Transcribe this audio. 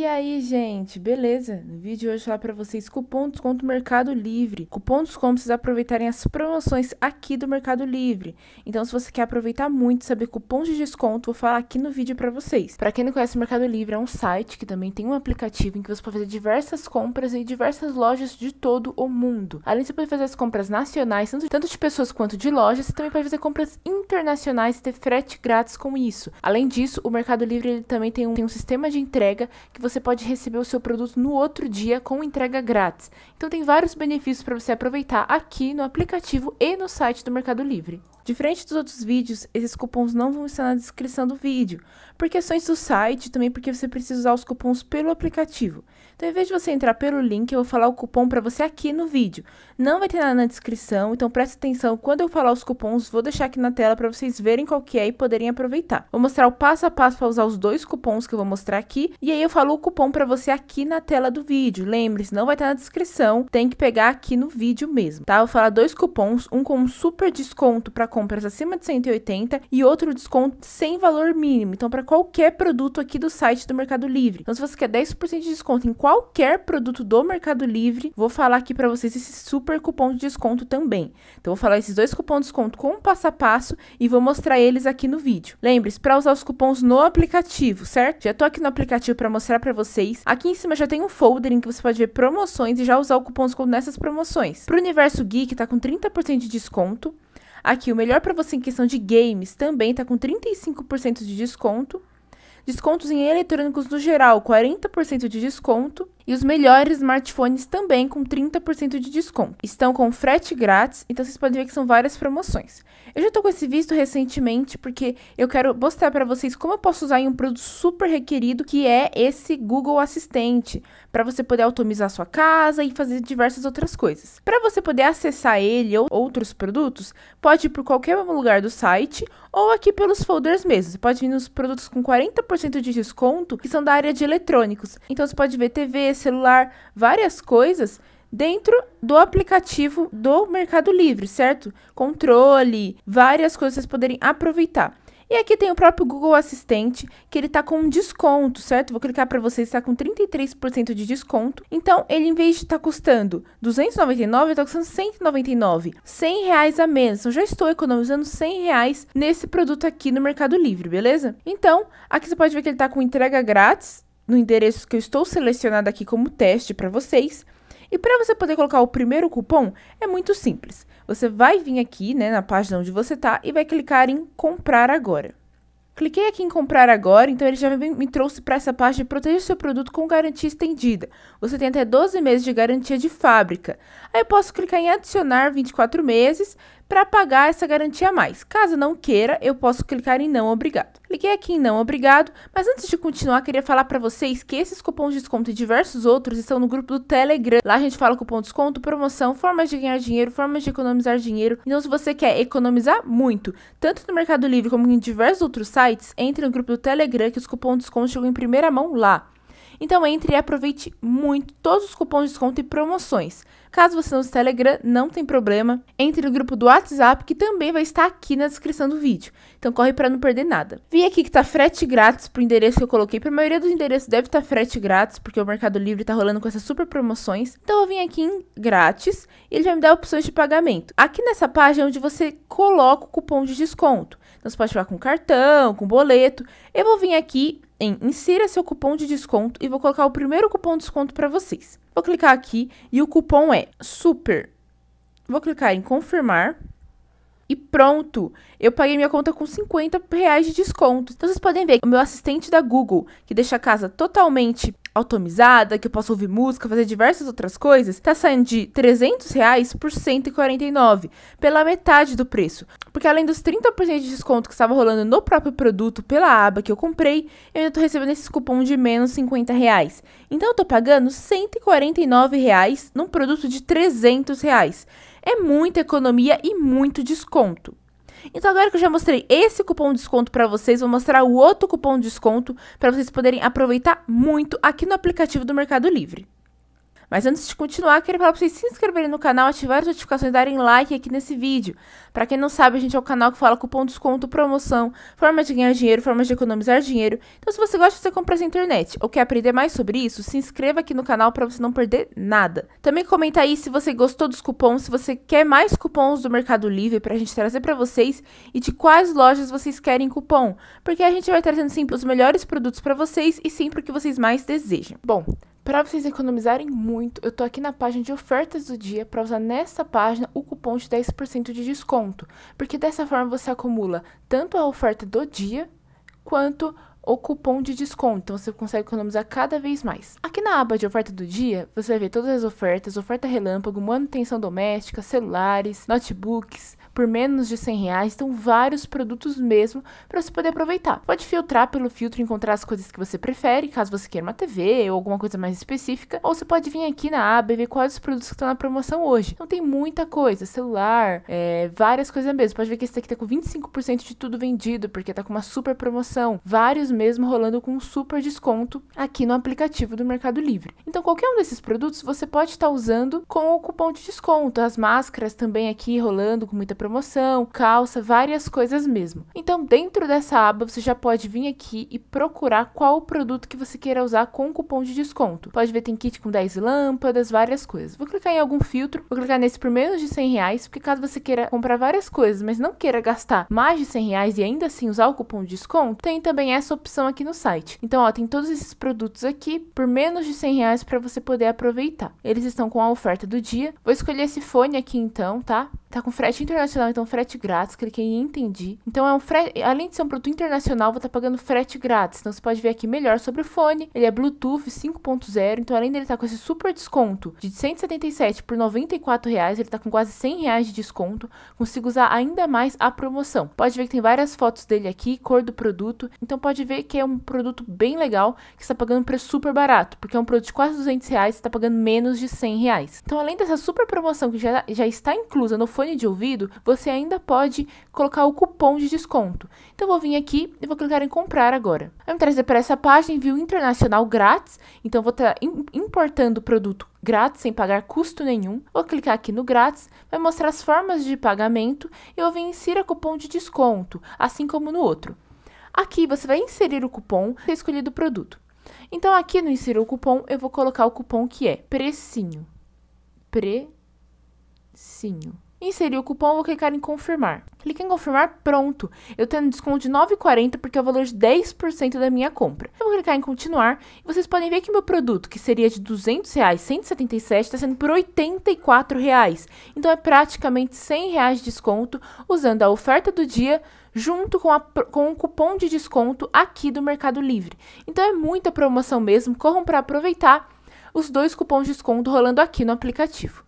E aí, gente, beleza? No vídeo de hoje eu vou falar para vocês cupom desconto Mercado Livre. Cupom desconto vocês aproveitarem as promoções aqui do Mercado Livre. Então, se você quer aproveitar muito, saber cupons de desconto, vou falar aqui no vídeo para vocês. Para quem não conhece o Mercado Livre, é um site que também tem um aplicativo em que você pode fazer diversas compras em diversas lojas de todo o mundo. Além de você poder fazer as compras nacionais, tanto de pessoas quanto de lojas, você também pode fazer compras internacionais e ter frete grátis com isso. Além disso, o Mercado Livre ele também tem um, tem um sistema de entrega que você você pode receber o seu produto no outro dia com entrega grátis. Então tem vários benefícios para você aproveitar aqui no aplicativo e no site do Mercado Livre. Diferente dos outros vídeos, esses cupons não vão estar na descrição do vídeo, por questões do site também porque você precisa usar os cupons pelo aplicativo. Então, em vez de você entrar pelo link, eu vou falar o cupom para você aqui no vídeo. Não vai ter nada na descrição, então preste atenção. Quando eu falar os cupons, vou deixar aqui na tela para vocês verem qual que é e poderem aproveitar. Vou mostrar o passo a passo para usar os dois cupons que eu vou mostrar aqui, e aí eu falo o cupom para você aqui na tela do vídeo. Lembre-se, não vai estar na descrição, tem que pegar aqui no vídeo mesmo, tá? Eu vou falar dois cupons, um com um super desconto para compras acima de 180 e outro desconto sem valor mínimo, então para qualquer produto aqui do site do Mercado Livre. Então se você quer 10% de desconto em qualquer produto do Mercado Livre, vou falar aqui para vocês esse super cupom de desconto também. Então vou falar esses dois cupons de desconto com um passo a passo e vou mostrar eles aqui no vídeo. Lembre-se para usar os cupons no aplicativo, certo? Já tô aqui no aplicativo para mostrar para para vocês. Aqui em cima já tem um folder em que você pode ver promoções e já usar o cupom desconto nessas promoções. Pro Universo Geek tá com 30% de desconto. Aqui o melhor para você em questão de games também tá com 35% de desconto descontos em eletrônicos no geral, 40% de desconto, e os melhores smartphones também com 30% de desconto. Estão com frete grátis, então vocês podem ver que são várias promoções. Eu já tô com esse visto recentemente porque eu quero mostrar para vocês como eu posso usar em um produto super requerido que é esse Google Assistente, para você poder automizar sua casa e fazer diversas outras coisas. Para você poder acessar ele ou outros produtos, pode ir por qualquer lugar do site ou aqui pelos folders mesmo. Você pode vir nos produtos com 40% 50% de desconto que são da área de eletrônicos. Então você pode ver TV, celular, várias coisas dentro do aplicativo do Mercado Livre, certo? Controle, várias coisas vocês poderem aproveitar. E aqui tem o próprio Google Assistente, que ele está com um desconto, certo? Vou clicar para vocês, está com 33% de desconto. Então, ele em vez de estar tá custando 299, está custando 199, 100 reais a menos. Então, já estou economizando 100 reais nesse produto aqui no Mercado Livre, beleza? Então, aqui você pode ver que ele está com entrega grátis, no endereço que eu estou selecionado aqui como teste para vocês. E para você poder colocar o primeiro cupom, é muito simples. Você vai vir aqui né, na página onde você está e vai clicar em comprar agora. Cliquei aqui em comprar agora, então ele já me trouxe para essa página de proteger seu produto com garantia estendida. Você tem até 12 meses de garantia de fábrica. Aí eu posso clicar em adicionar 24 meses para pagar essa garantia a mais. Caso não queira, eu posso clicar em não obrigado. Cliquei aqui em não obrigado, mas antes de continuar, queria falar para vocês que esses cupons de desconto e diversos outros estão no grupo do Telegram. Lá a gente fala cupom de desconto, promoção, formas de ganhar dinheiro, formas de economizar dinheiro. Então se você quer economizar muito, tanto no Mercado Livre como em diversos outros sites, entre no grupo do Telegram que os cupons de desconto chegam em primeira mão lá. Então entre e aproveite muito todos os cupons de desconto e promoções. Caso você não use Telegram, não tem problema. Entre no grupo do WhatsApp, que também vai estar aqui na descrição do vídeo. Então corre para não perder nada. Vi aqui que tá frete grátis pro endereço que eu coloquei. Para a maioria dos endereços deve estar tá frete grátis, porque o Mercado Livre tá rolando com essas super promoções. Então eu vim aqui em grátis e ele vai me dar opções de pagamento. Aqui nessa página é onde você coloca o cupom de desconto. Então você pode pagar com cartão, com boleto. Eu vou vir aqui em insira seu cupom de desconto e vou colocar o primeiro cupom de desconto para vocês. Vou clicar aqui e o cupom é super. Vou clicar em confirmar e pronto. Eu paguei minha conta com 50 reais de desconto. Então vocês podem ver, o meu assistente da Google, que deixa a casa totalmente automizada, que eu posso ouvir música, fazer diversas outras coisas, tá saindo de 300 reais por 149, pela metade do preço. Porque além dos 30% de desconto que estava rolando no próprio produto pela aba que eu comprei, eu ainda tô recebendo esses cupom de menos 50 reais. Então eu tô pagando 149 reais num produto de 300 reais. É muita economia e muito desconto. Então agora que eu já mostrei esse cupom de desconto para vocês, vou mostrar o outro cupom de desconto para vocês poderem aproveitar muito aqui no aplicativo do Mercado Livre. Mas antes de continuar, quero falar para vocês se inscreverem no canal, ativar as notificações e darem like aqui nesse vídeo. Para quem não sabe, a gente é o canal que fala cupom, desconto, promoção, formas de ganhar dinheiro, formas de economizar dinheiro. Então se você gosta de fazer compras na internet ou quer aprender mais sobre isso, se inscreva aqui no canal para você não perder nada. Também comenta aí se você gostou dos cupons, se você quer mais cupons do Mercado Livre para a gente trazer para vocês e de quais lojas vocês querem cupom, porque a gente vai trazendo sempre os melhores produtos para vocês e sempre o que vocês mais desejam. Bom, para vocês economizarem muito, eu estou aqui na página de ofertas do dia para usar nessa página o cupom de 10% de desconto, porque dessa forma você acumula tanto a oferta do dia quanto o cupom de desconto, então você consegue economizar cada vez mais. Aqui na aba de oferta do dia, você vai ver todas as ofertas, oferta relâmpago, manutenção doméstica, celulares, notebooks, por menos de 100 reais, então vários produtos mesmo para você poder aproveitar. Pode filtrar pelo filtro e encontrar as coisas que você prefere, caso você queira uma TV ou alguma coisa mais específica, ou você pode vir aqui na aba e ver quais os produtos que estão na promoção hoje. Então tem muita coisa, celular, é, várias coisas mesmo. Pode ver que esse aqui tá com 25% de tudo vendido, porque tá com uma super promoção, vários mesmo rolando com um super desconto aqui no aplicativo do Mercado Livre. Então, qualquer um desses produtos você pode estar usando com o cupom de desconto. As máscaras também aqui rolando com muita promoção, calça, várias coisas mesmo. Então, dentro dessa aba, você já pode vir aqui e procurar qual o produto que você queira usar com o cupom de desconto. Pode ver, tem kit com 10 lâmpadas, várias coisas. Vou clicar em algum filtro, vou clicar nesse por menos de 100 reais, porque caso você queira comprar várias coisas, mas não queira gastar mais de 100 reais e ainda assim usar o cupom de desconto, tem também essa opção aqui no site. Então, ó, tem todos esses produtos aqui por menos de 100 reais para você poder aproveitar. Eles estão com a oferta do dia. Vou escolher esse fone aqui então, tá? tá com frete internacional, então frete grátis. Cliquei em entendi. Então é um frete, além de ser um produto internacional, vou estar tá pagando frete grátis. Então você pode ver aqui melhor sobre o fone. Ele é Bluetooth 5.0, então além dele estar tá com esse super desconto de 177 por 94 reais, ele tá com quase 100 reais de desconto. Consigo usar ainda mais a promoção. Pode ver que tem várias fotos dele aqui, cor do produto. Então pode ver que é um produto bem legal, que está pagando um preço super barato, porque é um produto de quase 200 reais, você está pagando menos de 100 reais. Então além dessa super promoção que já, já está inclusa no fone fone de ouvido, você ainda pode colocar o cupom de desconto. Então vou vir aqui e vou clicar em comprar agora. Vai me trazer para essa página envio internacional grátis. Então vou estar importando o produto grátis sem pagar custo nenhum. Vou clicar aqui no grátis, vai mostrar as formas de pagamento e eu vou inserir cupom de desconto, assim como no outro. Aqui você vai inserir o cupom escolhido o produto. Então aqui no inserir o cupom, eu vou colocar o cupom que é precinho. Precinho. Inserir o cupom, vou clicar em confirmar. Clique em confirmar, pronto. Eu tenho um desconto de 9,40 porque é o valor de 10% da minha compra. Eu vou clicar em continuar e vocês podem ver que meu produto, que seria de 200 reais, 177, está sendo por 84 reais. Então é praticamente 100 reais de desconto usando a oferta do dia junto com, a, com o cupom de desconto aqui do Mercado Livre. Então é muita promoção mesmo, corram para aproveitar os dois cupons de desconto rolando aqui no aplicativo.